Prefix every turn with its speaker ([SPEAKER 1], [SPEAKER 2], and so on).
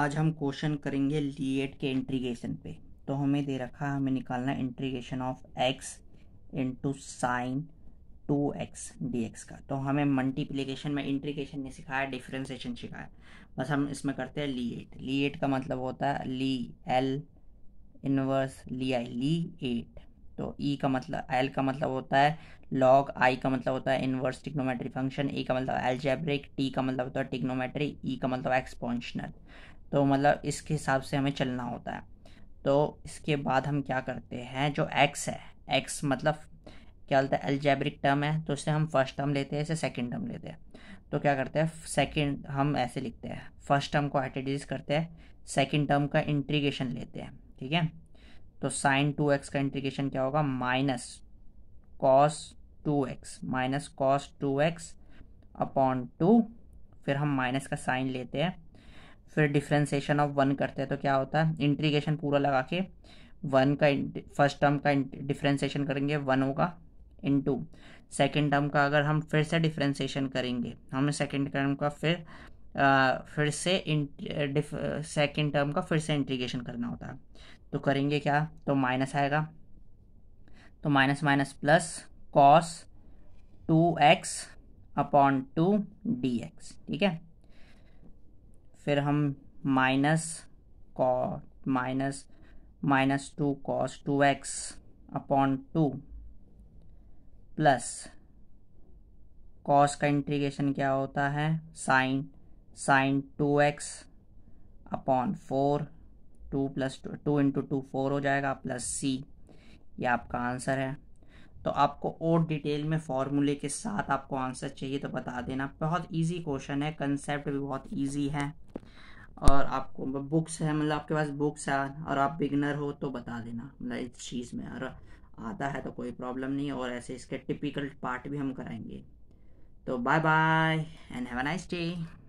[SPEAKER 1] आज हम क्वेश्चन करेंगे लीएट e के इंट्रीगेशन पे तो हमें दे रखा है हमें निकालना integration of x into sine two x d x का तो हमें मल्टीप्लीकेशन में इंट्रीगेशन नहीं सिखाया डिफ्रेंसिएशन सिखाया बस हम इसमें करते हैं ली एट ली एट का मतलब होता है ली एल इनवर्स ली आई ली एट तो ई e का मतलब एल का मतलब होता है लॉग आई का मतलब होता है इनवर्स टिक्नोमेट्री फंक्शन ए का मतलब एल्जेब्रिक टी का मतलब होता है टिक्नोमेट्री ई e का मतलब एक्सपॉन्शनल तो मतलब इसके हिसाब से हमें चलना होता है तो इसके बाद हम क्या करते हैं जो एक्स है एक्स मतलब क्या बोलते है एल्जेब्रिक टर्म है तो इसे हम फर्स्ट टर्म लेते हैं इसे सेकेंड टर्म लेते हैं तो क्या करते हैं सेकेंड हम ऐसे लिखते हैं फर्स्ट टर्म को हाइटेडिज करते हैं सेकेंड टर्म का इंट्रीगेशन लेते हैं ठीक है तो साइन टू एक्स का इंटीग्रेशन क्या होगा minus cos two x minus cos two x upon two फिर हम माइनस का साइन लेते हैं फिर डिफ्रेंसिएशन ऑफ वन करते हैं तो क्या होता है इंटीग्रेशन पूरा लगा के वन का फर्स्ट टर्म का डिफ्रेंसिएशन करेंगे वन होगा इन टू सेकेंड टर्म का अगर हम फिर से डिफ्रेंसिएशन करेंगे हमें सेकेंड टर्म का फिर फिर से सेकेंड टर्म का फिर से इंटीग्रेशन करना होता है तो करेंगे क्या तो माइनस आएगा तो minus minus plus cos two x upon two d x ठीक है फिर हम minus cos minus minus two cos two x upon two plus cos का इंटीग्रेशन क्या होता है sine sine two x upon four two plus two two into two four हो जाएगा प्लस सी ये आपका आंसर है तो आपको और डिटेल में फॉर्मूले के साथ आपको आंसर चाहिए तो बता देना बहुत इजी क्वेश्चन है कंसेप्ट भी बहुत इजी है और आपको बुक्स है मतलब आपके पास बुक्स है और आप बिगनर हो तो बता देना मतलब इस चीज़ में और आता है तो कोई प्रॉब्लम नहीं है और ऐसे इसके टिपिकल पार्ट भी हम कराएंगे तो bye bye and have a nice day